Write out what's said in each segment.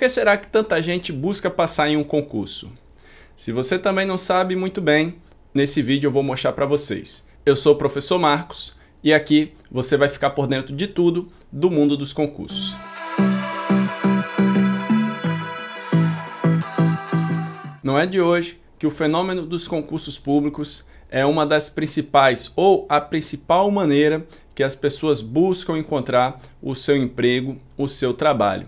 que será que tanta gente busca passar em um concurso? Se você também não sabe muito bem, nesse vídeo eu vou mostrar para vocês. Eu sou o professor Marcos e aqui você vai ficar por dentro de tudo do mundo dos concursos. Não é de hoje que o fenômeno dos concursos públicos é uma das principais ou a principal maneira que as pessoas buscam encontrar o seu emprego, o seu trabalho.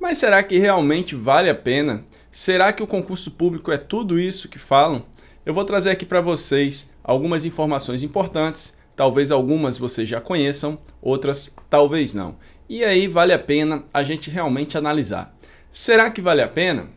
Mas será que realmente vale a pena? Será que o concurso público é tudo isso que falam? Eu vou trazer aqui para vocês algumas informações importantes, talvez algumas vocês já conheçam, outras talvez não. E aí vale a pena a gente realmente analisar. Será que vale a pena?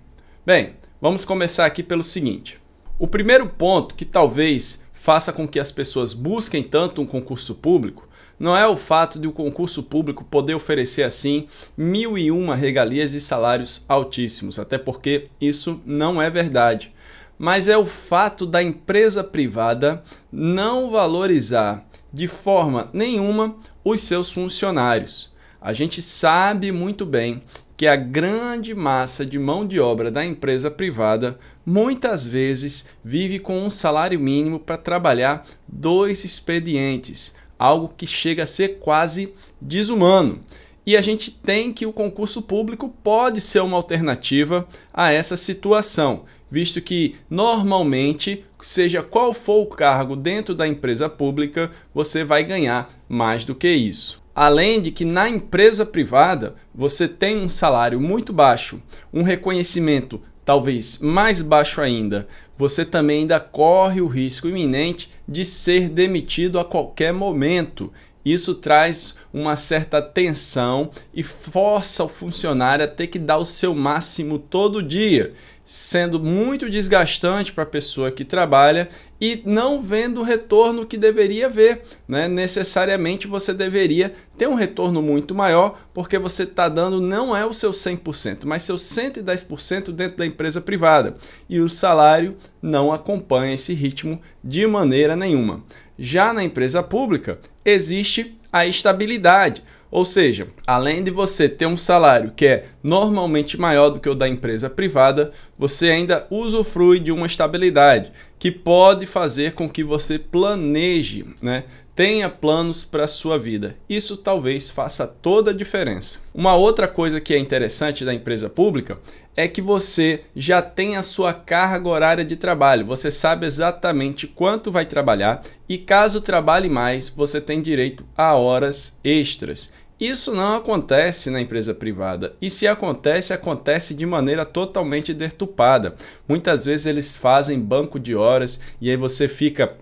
Bem, vamos começar aqui pelo seguinte. O primeiro ponto que talvez faça com que as pessoas busquem tanto um concurso público não é o fato de o concurso público poder oferecer assim mil e uma regalias e salários altíssimos, até porque isso não é verdade. Mas é o fato da empresa privada não valorizar de forma nenhuma os seus funcionários. A gente sabe muito bem que a grande massa de mão de obra da empresa privada muitas vezes vive com um salário mínimo para trabalhar dois expedientes, algo que chega a ser quase desumano. E a gente tem que o concurso público pode ser uma alternativa a essa situação, visto que normalmente, seja qual for o cargo dentro da empresa pública, você vai ganhar mais do que isso. Além de que na empresa privada você tem um salário muito baixo, um reconhecimento talvez mais baixo ainda, você também ainda corre o risco iminente de ser demitido a qualquer momento. Isso traz uma certa tensão e força o funcionário a ter que dar o seu máximo todo dia sendo muito desgastante para a pessoa que trabalha e não vendo o retorno que deveria ver. Né? Necessariamente você deveria ter um retorno muito maior, porque você está dando não é o seu 100%, mas seu 110% dentro da empresa privada. E o salário não acompanha esse ritmo de maneira nenhuma. Já na empresa pública, existe a estabilidade. Ou seja, além de você ter um salário que é normalmente maior do que o da empresa privada, você ainda usufrui de uma estabilidade que pode fazer com que você planeje, né? Tenha planos para a sua vida. Isso talvez faça toda a diferença. Uma outra coisa que é interessante da empresa pública é que você já tem a sua carga horária de trabalho, você sabe exatamente quanto vai trabalhar e caso trabalhe mais, você tem direito a horas extras. Isso não acontece na empresa privada e se acontece, acontece de maneira totalmente deturpada. Muitas vezes eles fazem banco de horas e aí você fica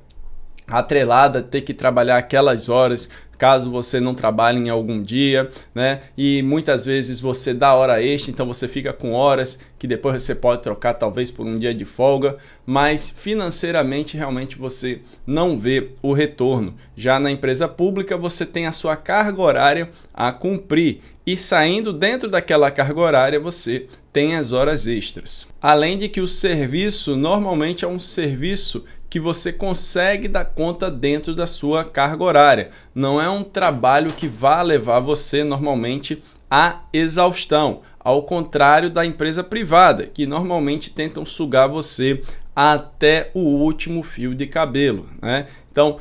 atrelada, ter que trabalhar aquelas horas, caso você não trabalhe em algum dia, né? E muitas vezes você dá hora extra, então você fica com horas que depois você pode trocar talvez por um dia de folga, mas financeiramente realmente você não vê o retorno. Já na empresa pública você tem a sua carga horária a cumprir e saindo dentro daquela carga horária você tem as horas extras. Além de que o serviço normalmente é um serviço que você consegue dar conta dentro da sua carga horária. Não é um trabalho que vá levar você normalmente à exaustão, ao contrário da empresa privada, que normalmente tentam sugar você até o último fio de cabelo, né? Então,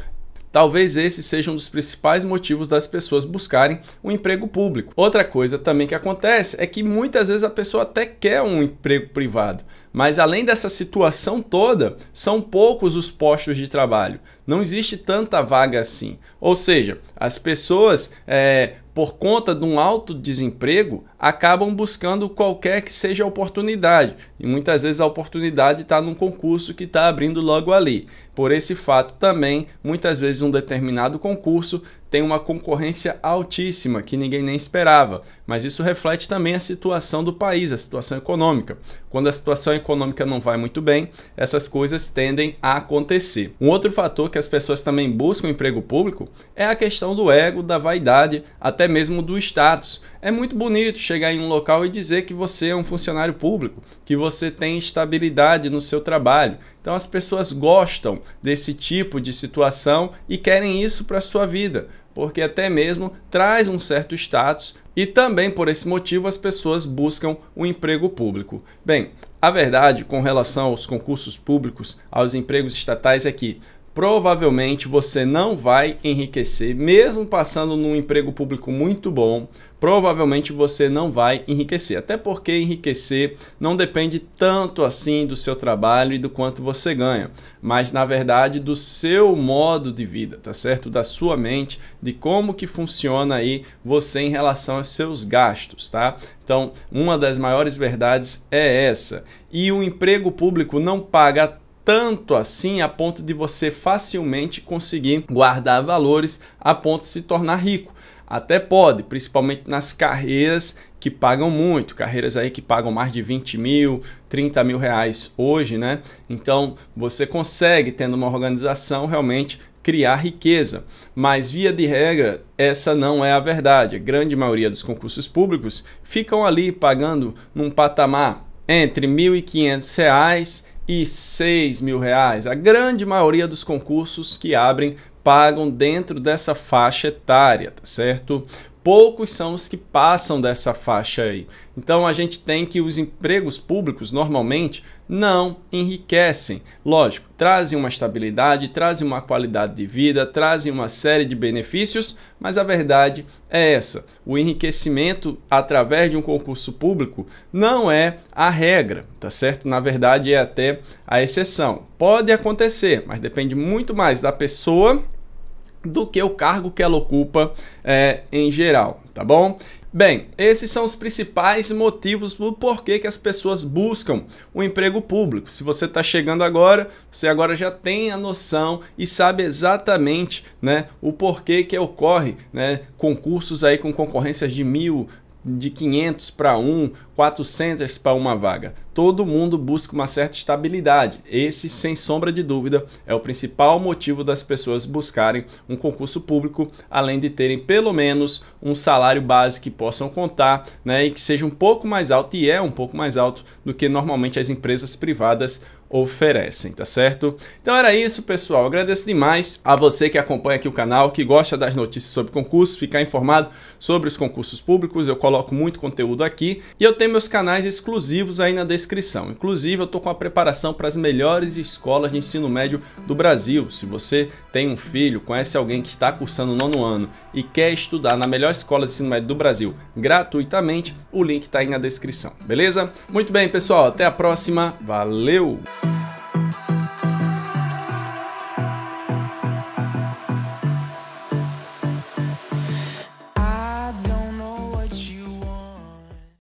Talvez esse seja um dos principais motivos das pessoas buscarem um emprego público. Outra coisa também que acontece é que muitas vezes a pessoa até quer um emprego privado, mas além dessa situação toda, são poucos os postos de trabalho. Não existe tanta vaga assim. Ou seja, as pessoas, é, por conta de um alto desemprego, acabam buscando qualquer que seja a oportunidade. E muitas vezes a oportunidade está num concurso que está abrindo logo ali. Por esse fato também, muitas vezes um determinado concurso tem uma concorrência altíssima que ninguém nem esperava, mas isso reflete também a situação do país, a situação econômica. Quando a situação econômica não vai muito bem, essas coisas tendem a acontecer. Um outro fator que as pessoas também buscam emprego público é a questão do ego, da vaidade, até mesmo do status. É muito bonito chegar em um local e dizer que você é um funcionário público, que você tem estabilidade no seu trabalho. Então as pessoas gostam desse tipo de situação e querem isso para a sua vida, porque até mesmo traz um certo status e também por esse motivo as pessoas buscam o um emprego público. Bem, a verdade com relação aos concursos públicos, aos empregos estatais é que provavelmente você não vai enriquecer, mesmo passando num emprego público muito bom, provavelmente você não vai enriquecer. Até porque enriquecer não depende tanto assim do seu trabalho e do quanto você ganha, mas na verdade do seu modo de vida, tá certo? Da sua mente, de como que funciona aí você em relação aos seus gastos, tá? Então, uma das maiores verdades é essa. E o emprego público não paga tanto assim a ponto de você facilmente conseguir guardar valores a ponto de se tornar rico até pode, principalmente nas carreiras que pagam muito, carreiras aí que pagam mais de 20 mil, 30 mil reais hoje, né? Então você consegue, tendo uma organização, realmente criar riqueza. Mas, via de regra, essa não é a verdade. A grande maioria dos concursos públicos ficam ali pagando num patamar entre R$ 1.500 e R$ 6.000. A grande maioria dos concursos que abrem pagam dentro dessa faixa etária, tá certo? poucos são os que passam dessa faixa aí. Então a gente tem que os empregos públicos normalmente não enriquecem. Lógico, trazem uma estabilidade, trazem uma qualidade de vida, trazem uma série de benefícios, mas a verdade é essa: o enriquecimento através de um concurso público não é a regra, tá certo? Na verdade é até a exceção. Pode acontecer, mas depende muito mais da pessoa do que o cargo que ela ocupa é, em geral, tá bom? Bem, esses são os principais motivos do porquê que as pessoas buscam o um emprego público. Se você está chegando agora, você agora já tem a noção e sabe exatamente né, o porquê que ocorre né, concursos aí com concorrências de mil, de 500 para 1, quatro para uma vaga. Todo mundo busca uma certa estabilidade. Esse, sem sombra de dúvida, é o principal motivo das pessoas buscarem um concurso público, além de terem pelo menos um salário base que possam contar, né, e que seja um pouco mais alto e é um pouco mais alto do que normalmente as empresas privadas oferecem, tá certo? Então era isso, pessoal. Agradeço demais a você que acompanha aqui o canal, que gosta das notícias sobre concursos, ficar informado sobre os concursos públicos. Eu coloco muito conteúdo aqui e eu tenho meus canais exclusivos aí na descrição. Inclusive, eu estou com a preparação para as melhores escolas de ensino médio do Brasil. Se você tem um filho, conhece alguém que está cursando o nono ano e quer estudar na melhor escola de ensino médio do Brasil gratuitamente, o link está aí na descrição, beleza? Muito bem, pessoal, até a próxima. Valeu!